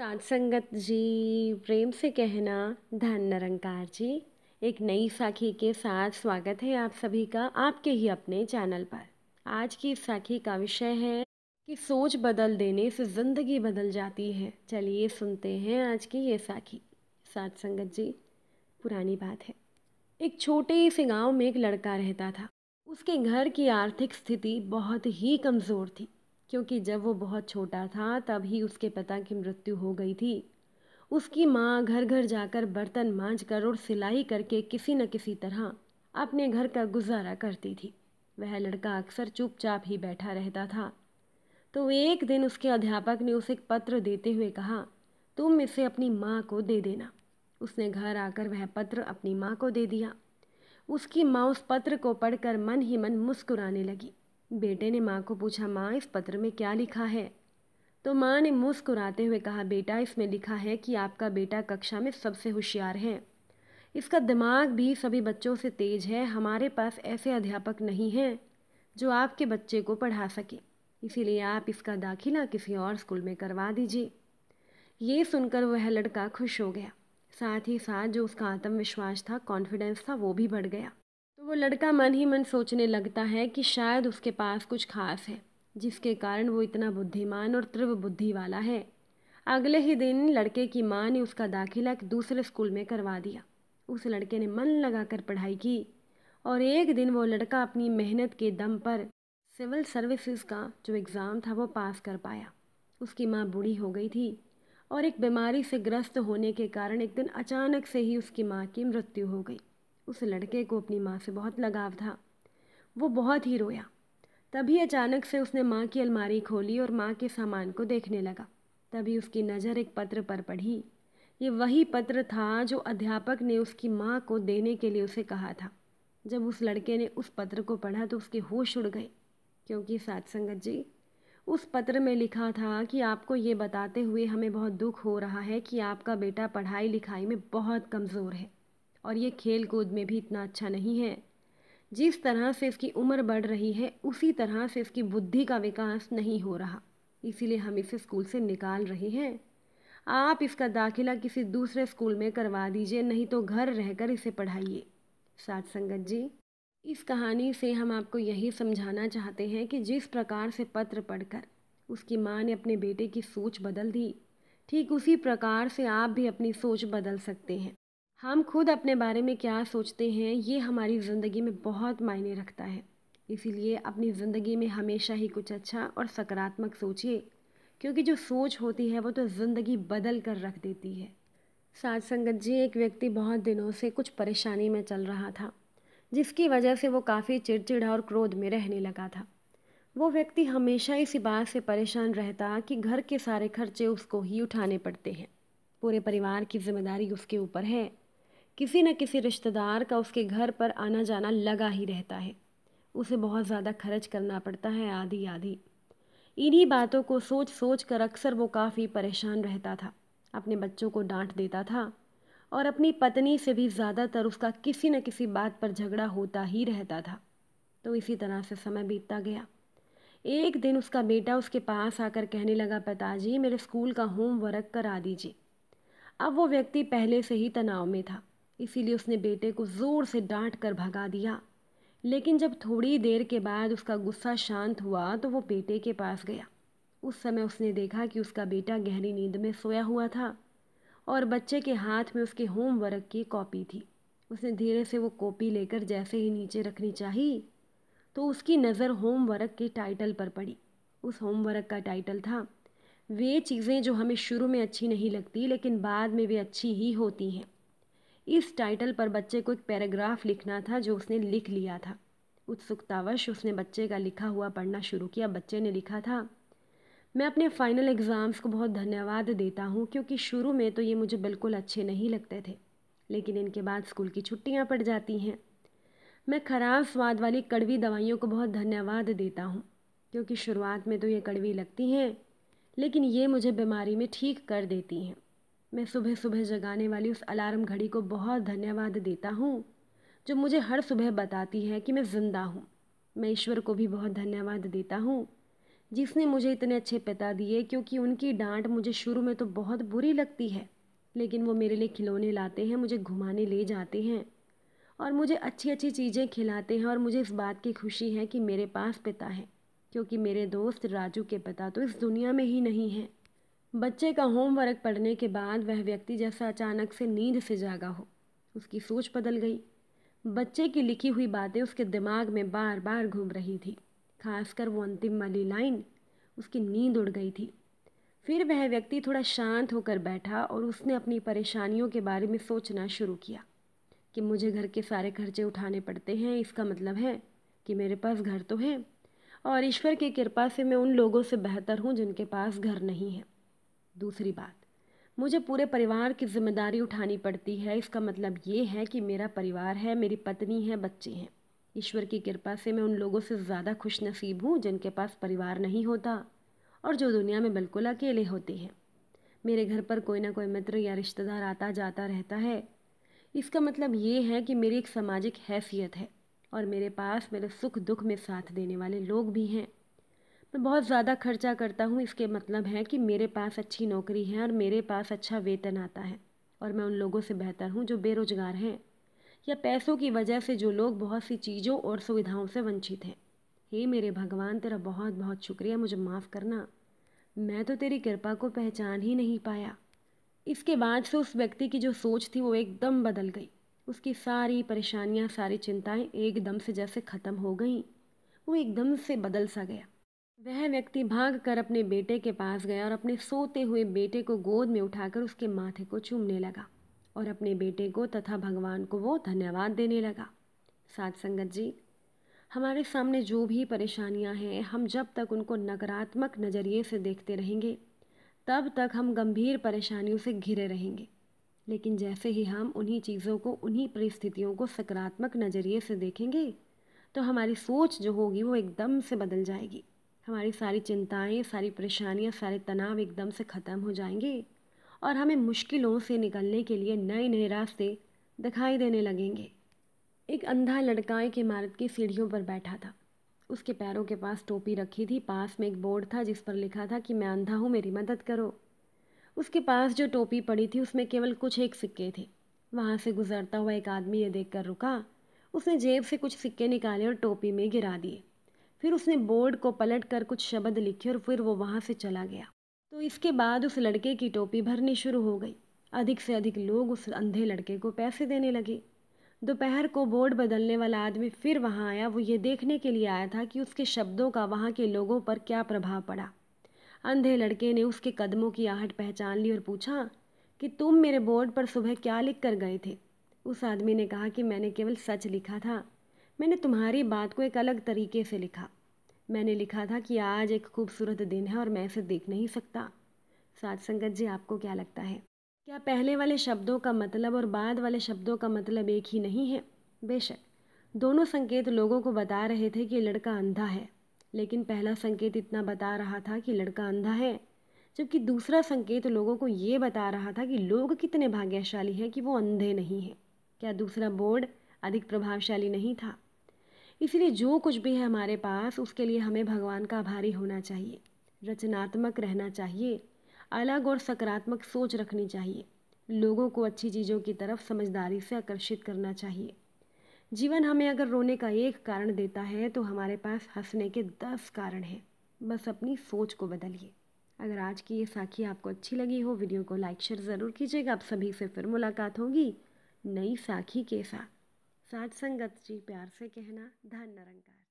साध संगत जी प्रेम से कहना धन निरंकार जी एक नई साखी के साथ स्वागत है आप सभी का आपके ही अपने चैनल पर आज की इस साखी का विषय है कि सोच बदल देने से ज़िंदगी बदल जाती है चलिए सुनते हैं आज की ये साखी सात संगत जी पुरानी बात है एक छोटे से गांव में एक लड़का रहता था उसके घर की आर्थिक स्थिति बहुत ही कमज़ोर थी क्योंकि जब वो बहुत छोटा था तभी उसके पिता की मृत्यु हो गई थी उसकी माँ घर घर जाकर बर्तन मांझ कर और सिलाई करके किसी न किसी तरह अपने घर का गुजारा करती थी वह लड़का अक्सर चुपचाप ही बैठा रहता था तो एक दिन उसके अध्यापक ने उसे एक पत्र देते हुए कहा तुम इसे अपनी माँ को दे देना उसने घर आकर वह पत्र अपनी माँ को दे दिया उसकी माँ उस पत्र को पढ़कर मन ही मन मुस्कुराने लगी बेटे ने माँ को पूछा माँ इस पत्र में क्या लिखा है तो माँ ने मुस्कुराते हुए कहा बेटा इसमें लिखा है कि आपका बेटा कक्षा में सबसे होशियार है इसका दिमाग भी सभी बच्चों से तेज है हमारे पास ऐसे अध्यापक नहीं हैं जो आपके बच्चे को पढ़ा सके इसीलिए आप इसका दाखिला किसी और स्कूल में करवा दीजिए ये सुनकर वह लड़का खुश हो गया साथ ही साथ जो उसका आत्मविश्वास था कॉन्फिडेंस था वो भी बढ़ गया वो लड़का मन ही मन सोचने लगता है कि शायद उसके पास कुछ खास है जिसके कारण वो इतना बुद्धिमान और तीव्र बुद्धि वाला है अगले ही दिन लड़के की माँ ने उसका दाखिला एक दूसरे स्कूल में करवा दिया उस लड़के ने मन लगाकर पढ़ाई की और एक दिन वो लड़का अपनी मेहनत के दम पर सिविल सर्विसेज का जो एग्ज़ाम था वो पास कर पाया उसकी माँ बूढ़ी हो गई थी और एक बीमारी से ग्रस्त होने के कारण एक दिन अचानक से ही उसकी माँ की मृत्यु हो गई उस लड़के को अपनी माँ से बहुत लगाव था वो बहुत ही रोया तभी अचानक से उसने माँ की अलमारी खोली और माँ के सामान को देखने लगा तभी उसकी नज़र एक पत्र पर पड़ी ये वही पत्र था जो अध्यापक ने उसकी माँ को देने के लिए उसे कहा था जब उस लड़के ने उस पत्र को पढ़ा तो उसके होश उड़ गए क्योंकि सात संगत जी उस पत्र में लिखा था कि आपको ये बताते हुए हमें बहुत दुख हो रहा है कि आपका बेटा पढ़ाई लिखाई में बहुत कमज़ोर है और ये खेल कूद में भी इतना अच्छा नहीं है जिस तरह से इसकी उम्र बढ़ रही है उसी तरह से इसकी बुद्धि का विकास नहीं हो रहा इसीलिए हम इसे स्कूल से निकाल रहे हैं आप इसका दाखिला किसी दूसरे स्कूल में करवा दीजिए नहीं तो घर रहकर इसे पढ़ाइए साथ संगत जी इस कहानी से हम आपको यही समझाना चाहते हैं कि जिस प्रकार से पत्र पढ़कर उसकी माँ ने अपने बेटे की सोच बदल दी ठीक उसी प्रकार से आप भी अपनी सोच बदल सकते हैं हम खुद अपने बारे में क्या सोचते हैं ये हमारी ज़िंदगी में बहुत मायने रखता है इसीलिए अपनी ज़िंदगी में हमेशा ही कुछ अच्छा और सकारात्मक सोचिए क्योंकि जो सोच होती है वो तो ज़िंदगी बदल कर रख देती है साथ संगत जी एक व्यक्ति बहुत दिनों से कुछ परेशानी में चल रहा था जिसकी वजह से वो काफ़ी चिड़चिड़ा और क्रोध में रहने लगा था वो व्यक्ति हमेशा इसी बात से परेशान रहता कि घर के सारे खर्चे उसको ही उठाने पड़ते हैं पूरे परिवार की जिम्मेदारी उसके ऊपर है किसी न किसी रिश्तेदार का उसके घर पर आना जाना लगा ही रहता है उसे बहुत ज़्यादा खर्च करना पड़ता है आदि आदि इन्हीं बातों को सोच सोच कर अक्सर वो काफ़ी परेशान रहता था अपने बच्चों को डांट देता था और अपनी पत्नी से भी ज़्यादातर उसका किसी न किसी बात पर झगड़ा होता ही रहता था तो इसी तरह से समय बीतता गया एक दिन उसका बेटा उसके पास आकर कहने लगा पिताजी मेरे स्कूल का होमवर्क करा दीजिए अब वो व्यक्ति पहले से ही तनाव में था इसीलिए उसने बेटे को ज़ोर से डांट कर भगा दिया लेकिन जब थोड़ी देर के बाद उसका गुस्सा शांत हुआ तो वो बेटे के पास गया उस समय उसने देखा कि उसका बेटा गहरी नींद में सोया हुआ था और बच्चे के हाथ में उसके होमवर्क की कॉपी थी उसने धीरे से वो कॉपी लेकर जैसे ही नीचे रखनी चाहिए तो उसकी नज़र होमवर्क के टाइटल पर पड़ी उस होमवर्क का टाइटल था वे चीज़ें जो हमें शुरू में अच्छी नहीं लगती लेकिन बाद में वे अच्छी ही होती हैं इस टाइटल पर बच्चे को एक पैराग्राफ लिखना था जो उसने लिख लिया था उत्सुकतावश उसने बच्चे का लिखा हुआ पढ़ना शुरू किया बच्चे ने लिखा था मैं अपने फ़ाइनल एग्ज़ाम्स को बहुत धन्यवाद देता हूँ क्योंकि शुरू में तो ये मुझे बिल्कुल अच्छे नहीं लगते थे लेकिन इनके बाद स्कूल की छुट्टियाँ पड़ जाती हैं मैं ख़राब स्वाद वाली कड़वी दवाइयों को बहुत धन्यवाद देता हूँ क्योंकि शुरुआत में तो ये कड़वी लगती हैं लेकिन ये मुझे बीमारी में ठीक कर देती हैं मैं सुबह सुबह जगाने वाली उस अलार्म घड़ी को बहुत धन्यवाद देता हूँ जो मुझे हर सुबह बताती है कि मैं ज़िंदा हूँ मैं ईश्वर को भी बहुत धन्यवाद देता हूँ जिसने मुझे इतने अच्छे पिता दिए क्योंकि उनकी डांट मुझे शुरू में तो बहुत बुरी लगती है लेकिन वो मेरे लिए खिलौने लाते हैं मुझे घुमाने ले जाते हैं और मुझे अच्छी अच्छी चीज़ें खिलाते हैं और मुझे इस बात की खुशी है कि मेरे पास पिता है क्योंकि मेरे दोस्त राजू के पिता तो इस दुनिया में ही नहीं हैं बच्चे का होमवर्क पढ़ने के बाद वह व्यक्ति जैसा अचानक से नींद से जागा हो उसकी सोच बदल गई बच्चे की लिखी हुई बातें उसके दिमाग में बार बार घूम रही थी खासकर वो अंतिम वाली लाइन उसकी नींद उड़ गई थी फिर वह व्यक्ति थोड़ा शांत होकर बैठा और उसने अपनी परेशानियों के बारे में सोचना शुरू किया कि मुझे घर के सारे खर्चे उठाने पड़ते हैं इसका मतलब है कि मेरे पास घर तो है और ईश्वर की कृपा से मैं उन लोगों से बेहतर हूँ जिनके पास घर नहीं है दूसरी बात मुझे पूरे परिवार की जिम्मेदारी उठानी पड़ती है इसका मतलब ये है कि मेरा परिवार है मेरी पत्नी है बच्चे हैं ईश्वर की कृपा से मैं उन लोगों से ज़्यादा खुश नसीब हूँ जिनके पास परिवार नहीं होता और जो दुनिया में बिल्कुल अकेले होते हैं मेरे घर पर कोई ना कोई मित्र या रिश्तेदार आता जाता रहता है इसका मतलब ये है कि मेरी एक सामाजिक हैसियत है और मेरे पास मेरे सुख दुख में साथ देने वाले लोग भी हैं मैं बहुत ज़्यादा खर्चा करता हूँ इसके मतलब है कि मेरे पास अच्छी नौकरी है और मेरे पास अच्छा वेतन आता है और मैं उन लोगों से बेहतर हूँ जो बेरोज़गार हैं या पैसों की वजह से जो लोग बहुत सी चीज़ों और सुविधाओं से वंचित हैं हे मेरे भगवान तेरा बहुत बहुत शुक्रिया मुझे माफ़ करना मैं तो तेरी कृपा को पहचान ही नहीं पाया इसके बाद से उस व्यक्ति की जो सोच थी वो एकदम बदल गई उसकी सारी परेशानियां सारी चिंताएं एकदम से जैसे ख़त्म हो गईं वो एकदम से बदल सा गया वह व्यक्ति भाग कर अपने बेटे के पास गया और अपने सोते हुए बेटे को गोद में उठाकर उसके माथे को चूमने लगा और अपने बेटे को तथा भगवान को वो धन्यवाद देने लगा साथ संगत जी हमारे सामने जो भी परेशानियां हैं हम जब तक उनको नकारात्मक नज़रिए से देखते रहेंगे तब तक हम गंभीर परेशानियों से घिरे रहेंगे लेकिन जैसे ही हम उन्हीं चीज़ों को उन्हीं परिस्थितियों को सकारात्मक नज़रिए से देखेंगे तो हमारी सोच जो होगी वो एकदम से बदल जाएगी हमारी सारी चिंताएं सारी परेशानियां सारे तनाव एकदम से ख़त्म हो जाएंगे और हमें मुश्किलों से निकलने के लिए नए नए रास्ते दिखाई देने लगेंगे एक अंधा लड़का एक इमारत की सीढ़ियों पर बैठा था उसके पैरों के पास टोपी रखी थी पास में एक बोर्ड था जिस पर लिखा था कि मैं अंधा हूँ मेरी मदद करो उसके पास जो टोपी पड़ी थी उसमें केवल कुछ एक सिक्के थे वहाँ से गुजरता हुआ एक आदमी ये देख रुका उसने जेब से कुछ सिक्के निकाले और टोपी में गिरा दिए फिर उसने बोर्ड को पलट कर कुछ शब्द लिखे और फिर वो वहाँ से चला गया तो इसके बाद उस लड़के की टोपी भरनी शुरू हो गई अधिक से अधिक लोग उस अंधे लड़के को पैसे देने लगे दोपहर को बोर्ड बदलने वाला आदमी फिर वहाँ आया वो ये देखने के लिए आया था कि उसके शब्दों का वहाँ के लोगों पर क्या प्रभाव पड़ा अंधे लड़के ने उसके कदमों की आहट पहचान ली और पूछा कि तुम मेरे बोर्ड पर सुबह क्या लिख कर गए थे उस आदमी ने कहा कि मैंने केवल सच लिखा था मैंने तुम्हारी बात को एक अलग तरीके से लिखा मैंने लिखा था कि आज एक खूबसूरत दिन है और मैं इसे देख नहीं सकता साध संगत जी आपको क्या लगता है क्या पहले वाले शब्दों का मतलब और बाद वाले शब्दों का मतलब एक ही नहीं है बेशक दोनों संकेत लोगों को बता रहे थे कि लड़का अंधा है लेकिन पहला संकेत इतना बता रहा था कि लड़का अंधा है जबकि दूसरा संकेत लोगों को ये बता रहा था कि लोग कितने भाग्यशाली हैं कि वो अंधे नहीं हैं क्या दूसरा बोर्ड अधिक प्रभावशाली नहीं था इसीलिए जो कुछ भी है हमारे पास उसके लिए हमें भगवान का आभारी होना चाहिए रचनात्मक रहना चाहिए अलग और सकारात्मक सोच रखनी चाहिए लोगों को अच्छी चीज़ों की तरफ समझदारी से आकर्षित करना चाहिए जीवन हमें अगर रोने का एक कारण देता है तो हमारे पास हंसने के दस कारण हैं बस अपनी सोच को बदलिए अगर आज की ये साखी आपको अच्छी लगी हो वीडियो को लाइक शेयर ज़रूर कीजिएगा आप सभी से फिर मुलाकात होगी नई साखी के साथ साथ संगत जी प्यार से कहना धन निरंकार